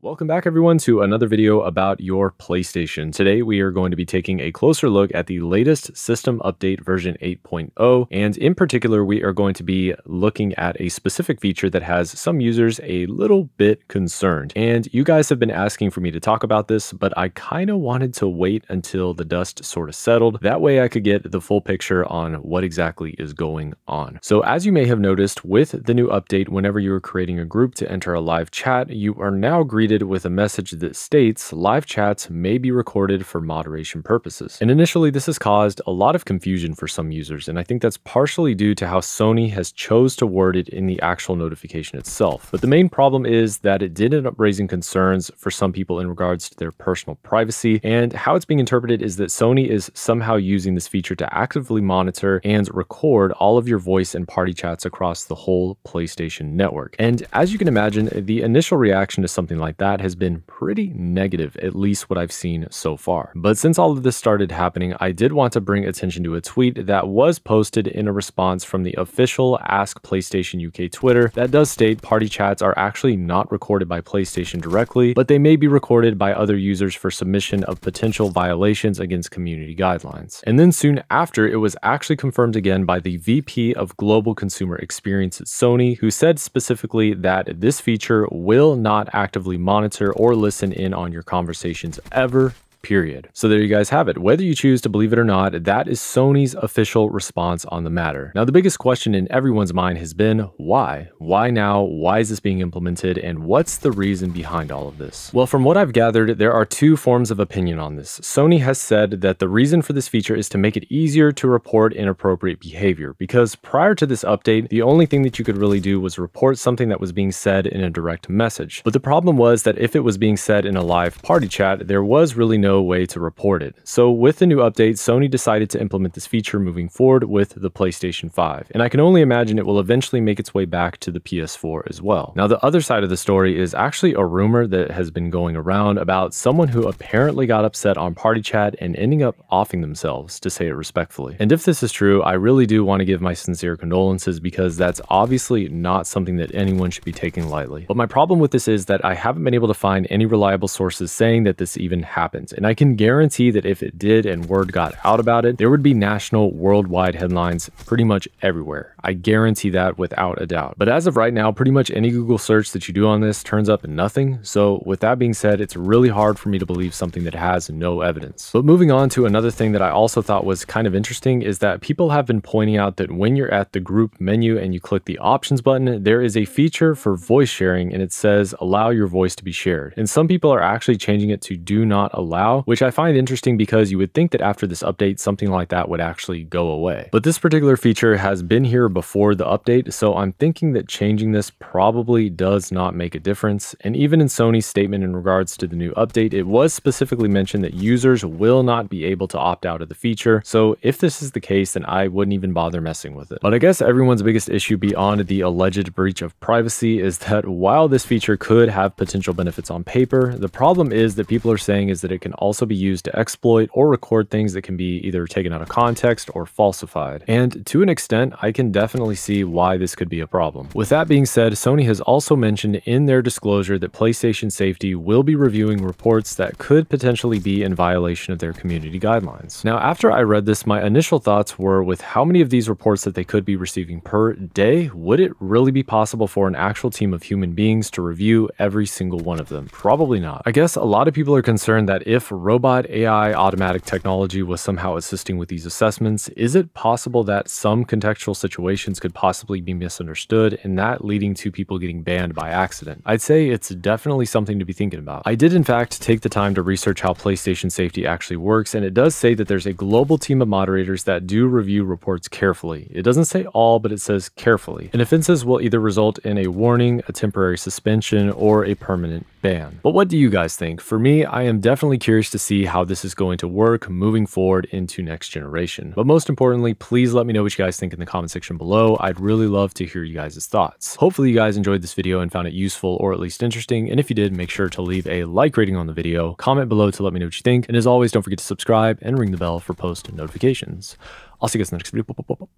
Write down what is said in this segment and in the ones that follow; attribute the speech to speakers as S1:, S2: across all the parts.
S1: Welcome back everyone to another video about your PlayStation. Today we are going to be taking a closer look at the latest system update version 8.0 and in particular we are going to be looking at a specific feature that has some users a little bit concerned. And you guys have been asking for me to talk about this but I kind of wanted to wait until the dust sort of settled. That way I could get the full picture on what exactly is going on. So as you may have noticed with the new update whenever you are creating a group to enter a live chat you are now greeted greeted with a message that states live chats may be recorded for moderation purposes. And initially, this has caused a lot of confusion for some users, and I think that's partially due to how Sony has chose to word it in the actual notification itself. But the main problem is that it did end up raising concerns for some people in regards to their personal privacy, and how it's being interpreted is that Sony is somehow using this feature to actively monitor and record all of your voice and party chats across the whole PlayStation network. And as you can imagine, the initial reaction to something like that has been pretty negative, at least what I've seen so far. But since all of this started happening, I did want to bring attention to a tweet that was posted in a response from the official Ask PlayStation UK Twitter that does state party chats are actually not recorded by PlayStation directly, but they may be recorded by other users for submission of potential violations against community guidelines. And then soon after, it was actually confirmed again by the VP of Global Consumer Experience at Sony, who said specifically that this feature will not actively monitor or listen in on your conversations ever period. So there you guys have it. Whether you choose to believe it or not, that is Sony's official response on the matter. Now, the biggest question in everyone's mind has been why? Why now? Why is this being implemented? And what's the reason behind all of this? Well, from what I've gathered, there are two forms of opinion on this. Sony has said that the reason for this feature is to make it easier to report inappropriate behavior because prior to this update, the only thing that you could really do was report something that was being said in a direct message. But the problem was that if it was being said in a live party chat, there was really no no way to report it. So with the new update, Sony decided to implement this feature moving forward with the PlayStation 5, and I can only imagine it will eventually make its way back to the PS4 as well. Now the other side of the story is actually a rumor that has been going around about someone who apparently got upset on party chat and ending up offing themselves, to say it respectfully. And if this is true, I really do want to give my sincere condolences because that's obviously not something that anyone should be taking lightly. But my problem with this is that I haven't been able to find any reliable sources saying that this even happens. And I can guarantee that if it did and word got out about it, there would be national, worldwide headlines pretty much everywhere. I guarantee that without a doubt. But as of right now, pretty much any Google search that you do on this turns up nothing. So with that being said, it's really hard for me to believe something that has no evidence. But moving on to another thing that I also thought was kind of interesting is that people have been pointing out that when you're at the group menu and you click the options button, there is a feature for voice sharing and it says allow your voice to be shared. And some people are actually changing it to do not allow now, which I find interesting because you would think that after this update, something like that would actually go away. But this particular feature has been here before the update, so I'm thinking that changing this probably does not make a difference. And even in Sony's statement in regards to the new update, it was specifically mentioned that users will not be able to opt out of the feature. So if this is the case, then I wouldn't even bother messing with it. But I guess everyone's biggest issue beyond the alleged breach of privacy is that while this feature could have potential benefits on paper, the problem is that people are saying is that it can also be used to exploit or record things that can be either taken out of context or falsified. And to an extent, I can definitely see why this could be a problem. With that being said, Sony has also mentioned in their disclosure that PlayStation Safety will be reviewing reports that could potentially be in violation of their community guidelines. Now, after I read this, my initial thoughts were with how many of these reports that they could be receiving per day, would it really be possible for an actual team of human beings to review every single one of them? Probably not. I guess a lot of people are concerned that if if robot AI automatic technology was somehow assisting with these assessments, is it possible that some contextual situations could possibly be misunderstood and that leading to people getting banned by accident? I'd say it's definitely something to be thinking about. I did in fact take the time to research how PlayStation safety actually works and it does say that there's a global team of moderators that do review reports carefully. It doesn't say all, but it says carefully. And offenses will either result in a warning, a temporary suspension, or a permanent ban. But what do you guys think? For me, I am definitely curious curious to see how this is going to work moving forward into next generation. But most importantly, please let me know what you guys think in the comment section below. I'd really love to hear you guys' thoughts. Hopefully you guys enjoyed this video and found it useful or at least interesting. And if you did, make sure to leave a like rating on the video, comment below to let me know what you think. And as always, don't forget to subscribe and ring the bell for post notifications. I'll see you guys in the next video.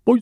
S1: Bye.